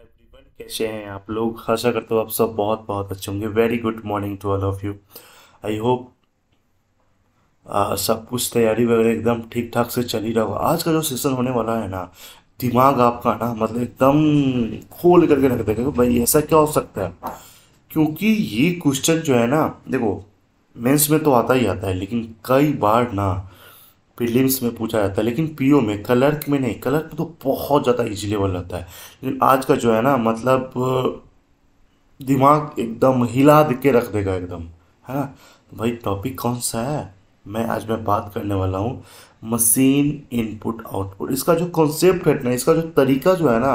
Hi everyone कैसे हैं आप लोग आशा करता हूँ आप सब बहुत बहुत अच्छे होंगे very good morning to all of you I hope सब कुछ तैयारी वगैरह एकदम ठीक ठाक से चल ही रहा होगा आज का जो सेशन होने वाला है ना दिमाग आपका ना मतलब एकदम खोल करके रख देगा कि भाई ऐसा क्या हो सकता है क्योंकि ये क्वेश्चन जो है ना देखो मेंस में तो आता ही आता है लेकिन कई बार ना प्रीलिम्स में पूछा जाता है लेकिन पीओ में क्लर्क में नहीं क्लर्क में तो बहुत ज़्यादा इजी लेवल रहता है लेकिन आज का जो है ना मतलब दिमाग एकदम हिला के रख देगा एकदम है ना तो भाई टॉपिक कौन सा है मैं आज मैं बात करने वाला हूँ मशीन इनपुट आउटपुट इसका जो कॉन्सेप्ट है ना इसका जो तरीका जो है ना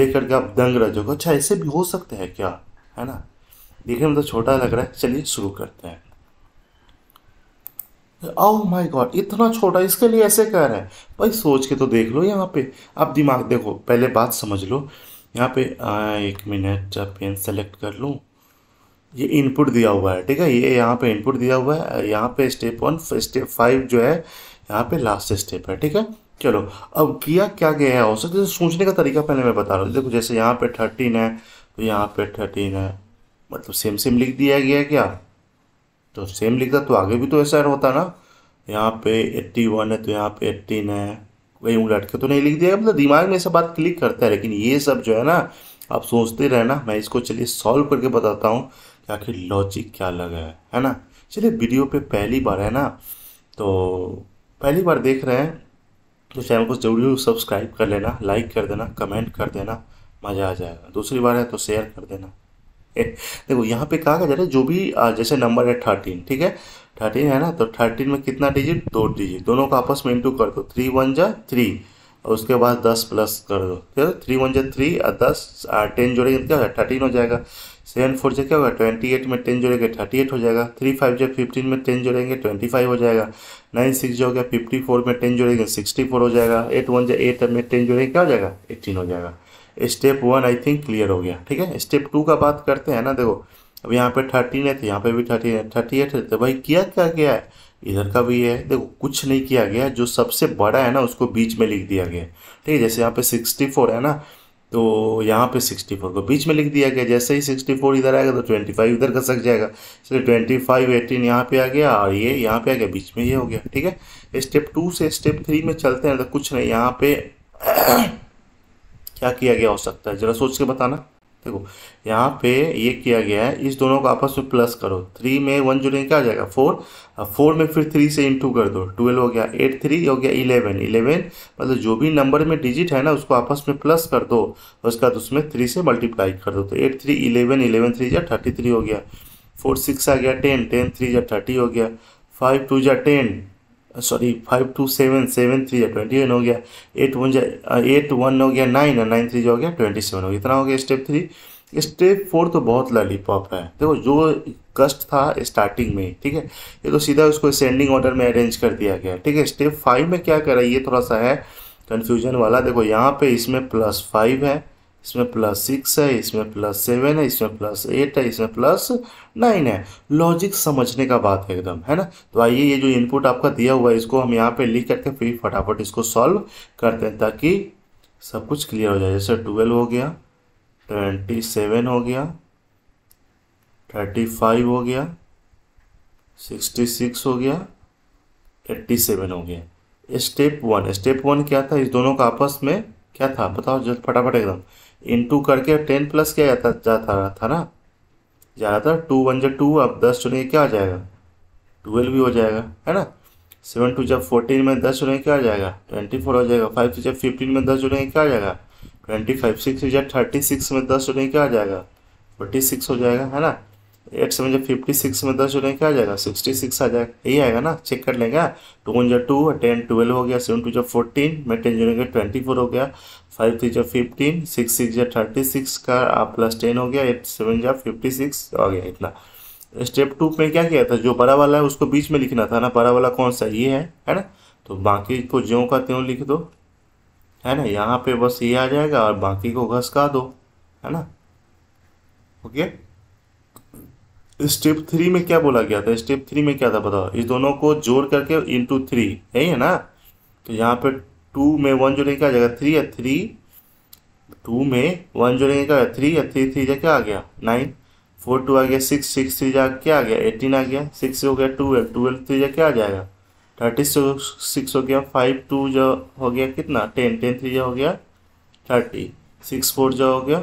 देख करके आप दंग रह जाओगे अच्छा ऐसे भी हो सकते हैं क्या है ना देखने में तो छोटा लग रहा है चलिए शुरू करते हैं आओ माय गॉड इतना छोटा इसके लिए ऐसे कह रहा है भाई सोच के तो देख लो यहाँ पे आप दिमाग देखो पहले बात समझ लो यहाँ पे आ, एक मिनट पेन सेलेक्ट कर लूँ ये इनपुट दिया हुआ है ठीक है ये यहाँ पे इनपुट दिया हुआ है यहाँ पे स्टेप वन स्टेप फाइव जो है यहाँ पे लास्ट स्टेप है ठीक है चलो अब किया क्या गया है हो सकता है सोचने का तरीका पहले मैं बता रहा हूँ देखो जैसे यहाँ पे थर्टीन है तो यहाँ पे थर्टीन है मतलब सेम सेम लिख दिया गया क्या तो सेम लिखता तो आगे भी तो ऐसा होता ना यहाँ पे एट्टी वन है तो यहाँ पे एट्टीन है वही उलट के तो नहीं लिख दिया मतलब दिमाग में सब बात क्लिक करता है लेकिन ये सब जो है ना आप सोचते रहना मैं इसको चलिए सॉल्व करके बताता हूँ कि आखिर लॉजिक क्या लगा है है ना चलिए वीडियो पे पहली बार है ना तो पहली बार देख रहे हैं तो चैनल को जरूर सब्सक्राइब कर लेना लाइक कर देना कमेंट कर देना मज़ा आ जाएगा दूसरी बार है तो शेयर कर देना देखो यहाँ पे कहा जा रहा है जो भी जैसे नंबर है थर्टीन ठीक है थर्टीन है ना तो थर्टीन में कितना डिजिट दो डिजिट दोनों का आपस में इंटू कर दो थ्री वन जा थ्री और उसके बाद दस प्लस कर दो ठीक है थ्री वन जा थ्री और दस टेन जोड़ेंगे तो क्या होगा थर्टीन हो जाएगा सेवन फोर जा क्या होगा ट्वेंटी एट में टेन जोड़ेंगे थर्टी एट हो जाएगा थ्री फाइव जो फिफ्टीन में टेन जोड़ेंगे ट्वेंटी फाइव हो जाएगा नाइन सिक्स जो हो गया फिफ्टी फोर में टेन जोड़ेंगे सिक्सटी फोर हो जाएगा एट वन जो एट में टेन जोड़ेंगे क्या हो जाएगा एटीन हो जाएगा step one I think clear हो गया ठीक है स्टेप टू का बात करते हैं ना देखो अब यहाँ पे थर्टीन है तो यहाँ पे भी थर्टीन है थर्टी एट है तो, तो भाई किया क्या गया है इधर का भी है देखो कुछ नहीं किया गया जो सबसे बड़ा है ना उसको बीच में लिख दिया गया ठीक है जैसे यहाँ पे सिक्सटी फोर है ना तो यहाँ पे सिक्सटी फोर को बीच में लिख दिया गया जैसे ही सिक्सटी फोर इधर आएगा तो ट्वेंटी फाइव इधर घसक जाएगा इसलिए ट्वेंटी फाइव एटीन यहाँ पर आ गया और ये यहाँ पर आ गया बीच में ये हो गया ठीक है स्टेप टू से स्टेप थ्री में चलते हैं तो कुछ नहीं यहाँ पे क्या किया गया हो सकता है ज़रा सोच के बताना देखो यहाँ पे ये किया गया है इस दोनों को आपस में प्लस करो थ्री में वन जुड़ेंगे क्या आ जाएगा फोर अब फोर में फिर थ्री से इंटू कर दो ट्वेल्व हो गया एट थ्री हो गया इलेवन इलेवन मतलब जो भी नंबर में डिजिट है ना उसको आपस में प्लस कर दो और उसके बाद उसमें थ्री से मल्टीप्लाई कर दो तो eight three eleven eleven three या थर्टी थ्री हो गया फोर सिक्स आ गया टेन टेन थ्री या थर्टी हो गया फाइव टू या ten sorry five two seven seven three या ट्वेंटी वन हो गया एट वन जा एट uh, वन हो गया नाइन और नाइन थ्री जो हो गया ट्वेंटी सेवन हो गया इतना हो गया स्टेप थ्री स्टेप फोर तो बहुत लॉलीपॉप है देखो जो कष्ट था स्टार्टिंग में ठीक है ये तो सीधा उसको सेंडिंग ऑर्डर में अरेंज कर दिया गया ठीक है स्टेप फाइव में क्या करा ये थोड़ा सा है कन्फ्यूजन वाला देखो यहाँ पे इसमें प्लस फाइव है इसमें प्लस सिक्स है इसमें प्लस सेवन है इसमें प्लस एट है इसमें प्लस नाइन है लॉजिक समझने का बात है एकदम है ना तो आइए ये जो इनपुट आपका दिया हुआ है इसको हम यहाँ पे लिख करके फिर फटाफट इसको सॉल्व करते हैं ताकि सब कुछ क्लियर हो जाए जैसे ट्वेल्व हो गया ट्वेंटी सेवन हो गया थर्टी फाइव हो गया सिक्सटी सिक्स हो गया एट्टी सेवन हो गया स्टेप वन स्टेप वन क्या था इस दोनों का आपस में क्या था बताओ जल्द फटाफट एकदम इन टू करके टेन प्लस क्या जाता जाता था ना ज़्यादातर टू वन जब टू अब दस चुनेंगे क्या आ जाएगा ट्वेल्व भी हो जाएगा है ना सेवन टू जब फोर्टीन में दस चुनेंगे क्या आ जाएगा ट्वेंटी फोर हो जाएगा फाइव टू जब फिफ्टीन में दस चुनेंगे क्या आ जाएगा ट्वेंटी फाइव सिक्स जब थर्टी सिक्स में दस चुनेंगे क्या आ जाएगा फोर्टी सिक्स हो जाएगा है ना एट सेवन जब फिफ्टी सिक्स में दस जुड़ेंगे क्या आ जाएगा सिक्सटी सिक्स आ जाएगा यही आएगा ना चेक कर लेंगे हाँ? टू वन जो टू टेन ट्वेल्व हो गया सेवन टू जो फोर्टीन में टेन जुड़ेंगे ट्वेंटी फोर हो गया फाइव थ्री जो फिफ्टीन सिक्स सिक्स जो थर्टी सिक्स का प्लस टेन हो गया एट सेवन जो फिफ्टी सिक्स आ गया इतना स्टेप टू में क्या किया था जो बड़ा वाला है उसको बीच में लिखना था ना बड़ा वाला कौन सा ये है है ना तो बाकी को ज्यो का त्यों लिख दो है ना यहाँ पे बस ये आ जाएगा और बाकी को घसका दो है ना ओके okay? स्टेप थ्री में क्या बोला गया था स्टेप थ्री में क्या था बताओ इस दोनों को जोड़ करके इंटू थ्री यही है ना तो यहाँ पे टू में वन जोड़ेंगे क्या आ जाएगा थ्री या थ्री टू में वन जोड़ेंगे क्या थ्री या थ्री थ्री जा क्या आ गया नाइन फोर टू आ गया सिक्स सिक्स थ्री जा क्या आ गया एटीन आ गया सिक्स हो गया ट्वेल्व ट्वेल्व थ्री जा क्या आ जाएगा थर्टी सिक्स हो गया फाइव टू जो हो गया कितना टेन टेन थ्री जो हो गया थर्टी सिक्स फोर जो हो गया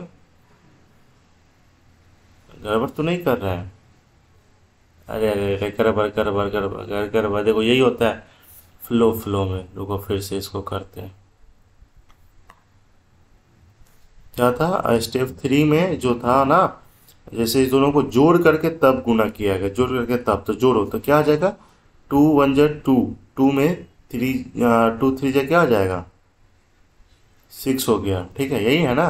गड़बड़ तो नहीं कर रहा है अरे अरे अरे कर बर कर बर कर बर कर कर बर देखो यही होता है फ्लो फ्लो में रुको फिर से इसको करते हैं क्या था स्टेप थ्री में जो था ना जैसे इस दोनों को जोड़ करके तब गुना किया गया जोड़ करके तब तो जोड़ो तो क्या आ जाएगा two one Z two two में थ्री टू थ्री जे क्या आ जाएगा सिक्स हो गया ठीक है यही है ना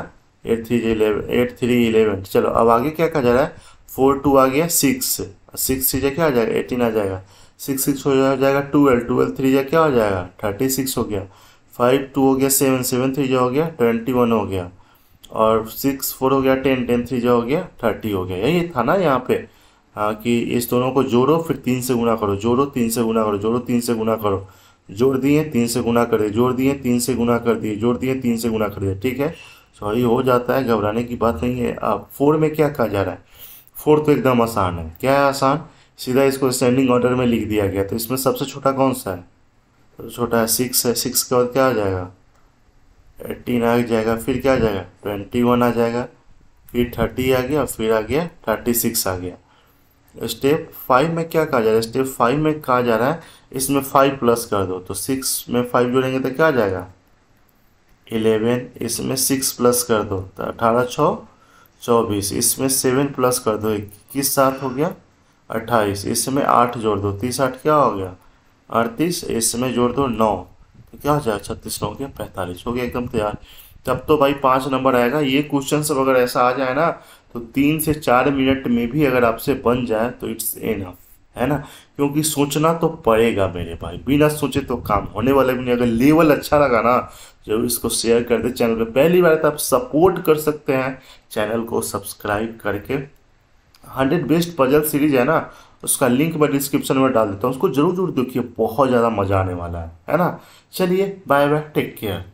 eight three eleven eight three eleven चलो अब आगे क्या कहा जा रहा है फोर टू आ गया सिक्स सिक्स थ्री जा क्या हो जाएगा एटीन आ जाएगा सिक्स सिक्स हो जाएगा ट्वेल्व ट्वेल्व थ्री जा क्या हो जाएगा थर्टी सिक्स हो गया फाइव टू हो गया सेवन सेवन थ्री जा हो गया ट्वेंटी वन हो गया और सिक्स फोर हो गया टेन टेन थ्री जा हो गया थर्टी हो गया यही था ना यहाँ पे हाँ कि इस दोनों को जोड़ो फिर तीन से गुना करो जोड़ो तीन से गुना करो जोड़ो तीन से गुना करो जोड़ दिए तीन से गुना कर दिए जोड़ दिए तीन से गुना कर दिए जोड़ दिए तीन से गुना कर दिए ठीक है सॉरी हो जाता है घबराने की बात नहीं है अब फोर में क्या कहा जा रहा है फोर्थ तो एकदम आसान है क्या है आसान सीधा इसको स्टैंडिंग ऑर्डर में लिख दिया गया तो इसमें सबसे छोटा कौन सा है तो छोटा है सिक्स है सिक्स के बाद क्या आ जाएगा एट्टीन आ जाएगा फिर क्या आ जाएगा ट्वेंटी वन आ जाएगा फिर थर्टी आ गया फिर आ गया थर्टी सिक्स आ गया स्टेप फाइव में क्या कहा जा रहा है स्टेप फाइव में कहा जा रहा है इसमें फाइव प्लस कर दो तो सिक्स में फाइव जोड़ेंगे तो क्या आ जाएगा इलेवन इसमें सिक्स प्लस कर दो तो अठारह छः चौबीस इसमें सेवन प्लस कर दो इक्कीस सात हो गया अट्ठाईस इसमें आठ जोड़ दो तीस आठ क्या हो गया अड़तीस इसमें जोड़ दो नौ तो क्या हो जाएगा छत्तीस नौ गया पैंतालीस हो गया एकदम तैयार तब तो भाई पाँच नंबर आएगा ये क्वेश्चन सब अगर ऐसा आ जाए ना तो तीन से चार मिनट में भी अगर आपसे बन जाए तो इट्स एनफ है ना क्योंकि सोचना तो पड़ेगा मेरे भाई बिना सोचे तो काम होने वाला भी नहीं अगर लेवल अच्छा लगा ना जो इसको शेयर कर दे चैनल पर पहली बार तो आप सपोर्ट कर सकते हैं चैनल को सब्सक्राइब करके हंड्रेड बेस्ट पजल सीरीज है ना उसका लिंक मैं डिस्क्रिप्शन में डाल देता हूँ उसको जरूर जरूर देखिए बहुत ज़्यादा मज़ा आने वाला है है ना चलिए बाय बाय टेक केयर